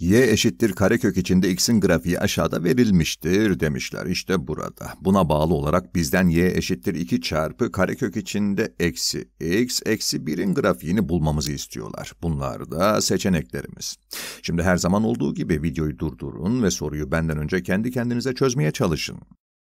y eşittir karekök içinde x'in grafiği aşağıda verilmiştir demişler. İşte burada. Buna bağlı olarak bizden y eşittir 2 çarpı karekök içinde eksi x eksi 1'in grafiğini bulmamızı istiyorlar. Bunlar da seçeneklerimiz. Şimdi her zaman olduğu gibi videoyu durdurun ve soruyu benden önce kendi kendinize çözmeye çalışın.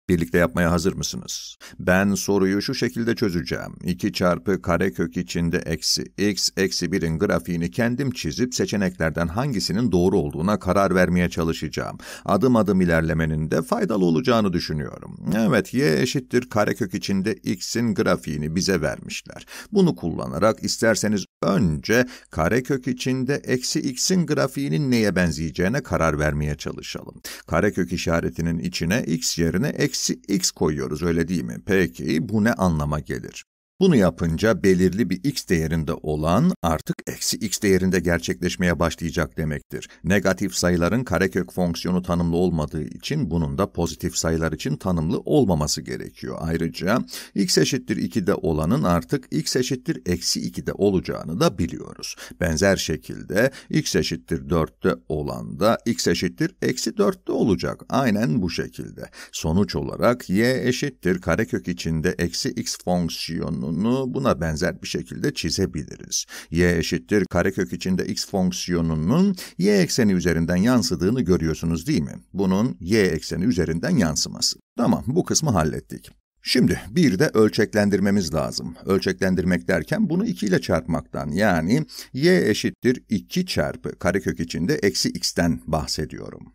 Birlikte yapmaya hazır mısınız? Ben soruyu şu şekilde çözeceğim. 2 çarpı karekök içinde eksi x eksi 1'in grafiğini kendim çizip seçeneklerden hangisinin doğru olduğuna karar vermeye çalışacağım. Adım adım ilerlemenin de faydalı olacağını düşünüyorum. Evet y eşittir karekök içinde x'in grafiğini bize vermişler. Bunu kullanarak isterseniz Önce karekök içinde eksi x'in grafiğinin neye benzeyeceğine karar vermeye çalışalım. Karekök işaretinin içine x yerine eksi x koyuyoruz öyle değil mi? Peki bu ne anlama gelir? Bunu yapınca belirli bir x değerinde olan artık eksi x değerinde gerçekleşmeye başlayacak demektir. Negatif sayıların karekök fonksiyonu tanımlı olmadığı için bunun da pozitif sayılar için tanımlı olmaması gerekiyor. Ayrıca x eşittir 2'de olanın artık x eşittir eksi 2'de olacağını da biliyoruz. Benzer şekilde x eşittir 4'te olan da x eşittir eksi 4'te olacak. Aynen bu şekilde. Sonuç olarak y eşittir karekök içinde eksi x fonksiyonu fonksiyonunu buna benzer bir şekilde çizebiliriz. y eşittir karekök içinde x fonksiyonunun y ekseni üzerinden yansıdığını görüyorsunuz değil mi? Bunun y ekseni üzerinden yansıması. Tamam, bu kısmı hallettik. Şimdi bir de ölçeklendirmemiz lazım. Ölçeklendirmek derken bunu 2 ile çarpmaktan yani y eşittir 2 çarpı karekök içinde eksi x'ten bahsediyorum.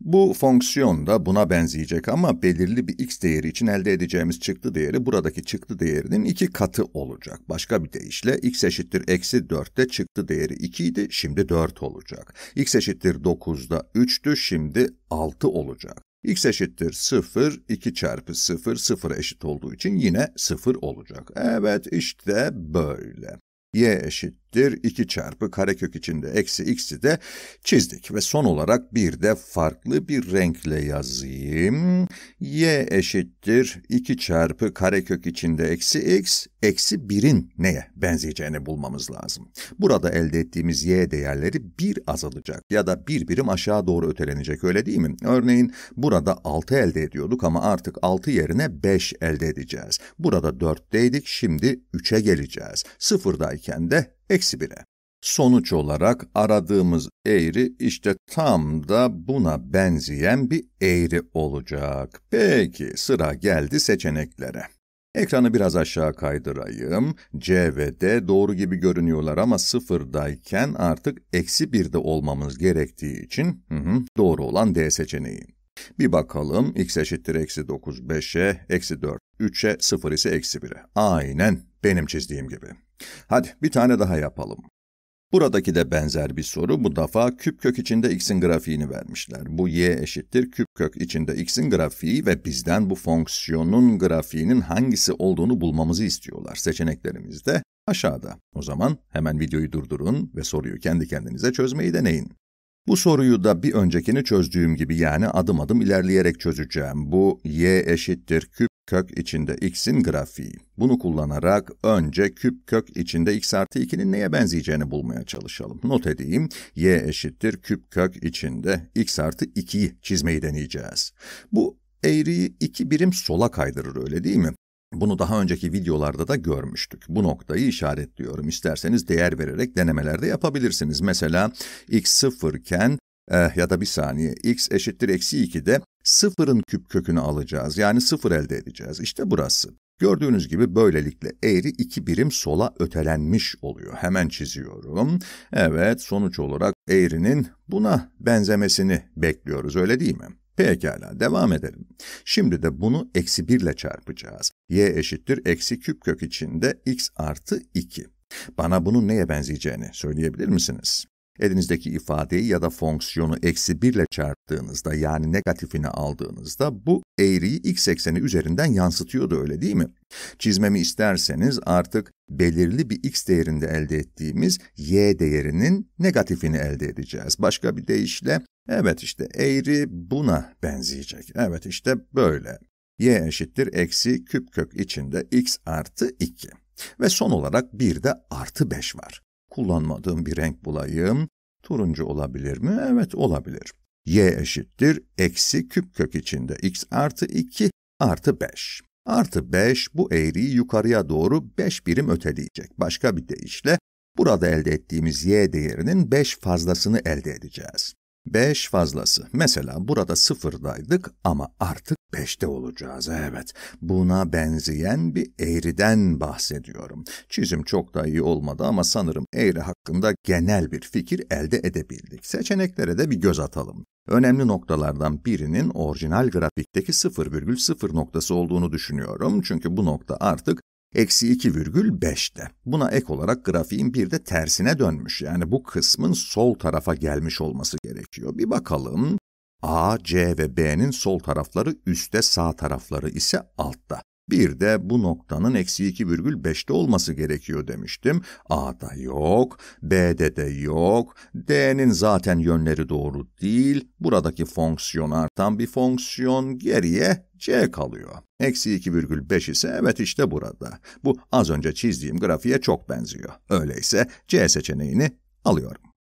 Bu fonksiyon da buna benzeyecek ama belirli bir x değeri için elde edeceğimiz çıktı değeri buradaki çıktı değerinin iki katı olacak. Başka bir deyişle x eşittir eksi 4'te çıktı değeri 2 idi şimdi 4 olacak. x eşittir 9'da 3'tü şimdi 6 olacak x eşittir 0, 2 çarpı 0, 0 eşit olduğu için yine 0 olacak. Evet, işte böyle. y eşittir eşittir 2 çarpı karekök içinde eksi x'i de çizdik. Ve son olarak bir de farklı bir renkle yazayım. y eşittir 2 çarpı karekök içinde eksi x, eksi 1'in neye benzeyeceğini bulmamız lazım. Burada elde ettiğimiz y değerleri 1 azalacak ya da 1 bir birim aşağı doğru ötelenecek öyle değil mi? Örneğin burada 6 elde ediyorduk ama artık 6 yerine 5 elde edeceğiz. Burada 4'teydik şimdi 3'e geleceğiz. 0'dayken de eksi 1'e. Sonuç olarak aradığımız eğri işte tam da buna benzeyen bir eğri olacak. Peki sıra geldi seçeneklere. Ekranı biraz aşağı kaydırayım. C ve D doğru gibi görünüyorlar ama sıfırdayken artık eksi birde olmamız gerektiği için hı hı, doğru olan D seçeneği. Bir bakalım x eşittir eksi 9 5'e, eksi 4 3'e, 0 ise eksi 1'e. Aynen benim çizdiğim gibi. Hadi bir tane daha yapalım. Buradaki de benzer bir soru. Bu defa küp kök içinde x'in grafiğini vermişler. Bu y eşittir küp kök içinde x'in grafiği ve bizden bu fonksiyonun grafiğinin hangisi olduğunu bulmamızı istiyorlar. Seçeneklerimiz de aşağıda. O zaman hemen videoyu durdurun ve soruyu kendi kendinize çözmeyi deneyin. Bu soruyu da bir öncekini çözdüğüm gibi yani adım adım ilerleyerek çözeceğim. Bu y eşittir küp kök içinde x'in grafiği. Bunu kullanarak önce küp kök içinde x artı 2'nin neye benzeyeceğini bulmaya çalışalım. Not edeyim, y eşittir küp kök içinde x artı 2'yi çizmeyi deneyeceğiz. Bu eğriyi 2 birim sola kaydırır öyle değil mi? Bunu daha önceki videolarda da görmüştük. Bu noktayı işaretliyorum. İsterseniz değer vererek denemelerde yapabilirsiniz. Mesela x sıfırken eh, ya da bir saniye x eşittir eksi 2'de sıfırın küp kökünü alacağız. Yani sıfır elde edeceğiz. İşte burası. Gördüğünüz gibi böylelikle eğri iki birim sola ötelenmiş oluyor. Hemen çiziyorum. Evet, sonuç olarak eğrinin buna benzemesini bekliyoruz, öyle değil mi? Pekala, devam edelim. Şimdi de bunu eksi 1 ile çarpacağız. y eşittir eksi küp kök içinde x artı 2. Bana bunun neye benzeyeceğini söyleyebilir misiniz? Elinizdeki ifadeyi ya da fonksiyonu eksi 1 ile çarptığınızda yani negatifini aldığınızda bu eğriyi x ekseni üzerinden yansıtıyordu öyle değil mi? Çizmemi isterseniz artık belirli bir x değerinde elde ettiğimiz y değerinin negatifini elde edeceğiz. Başka bir deyişle evet işte eğri buna benzeyecek. Evet işte böyle. y eşittir eksi küp kök içinde x artı 2. Ve son olarak bir de artı 5 var kullanmadığım bir renk bulayım. Turuncu olabilir mi? Evet olabilir. Y eşittir eksi küp kök içinde x artı 2 artı 5. Artı 5 bu eğriyi yukarıya doğru 5 birim öteleyecek. Başka bir deyişle burada elde ettiğimiz y değerinin 5 fazlasını elde edeceğiz. 5 fazlası. Mesela burada sıfırdaydık ama artık 5'te olacağız. Evet, buna benzeyen bir eğriden bahsediyorum. Çizim çok da iyi olmadı ama sanırım eğri hakkında genel bir fikir elde edebildik. Seçeneklere de bir göz atalım. Önemli noktalardan birinin orijinal grafikteki 0,0 noktası olduğunu düşünüyorum. Çünkü bu nokta artık eksi 2,5'te. Buna ek olarak grafiğin bir de tersine dönmüş. Yani bu kısmın sol tarafa gelmiş olması gerekiyor. Bir bakalım. A, C ve B'nin sol tarafları üstte, sağ tarafları ise altta. Bir de bu noktanın eksi 2,5'te olması gerekiyor demiştim. A'da yok, B'de de yok, D'nin zaten yönleri doğru değil. Buradaki fonksiyon artan bir fonksiyon geriye C kalıyor. Eksi 2,5 ise evet işte burada. Bu az önce çizdiğim grafiğe çok benziyor. Öyleyse C seçeneğini alıyorum.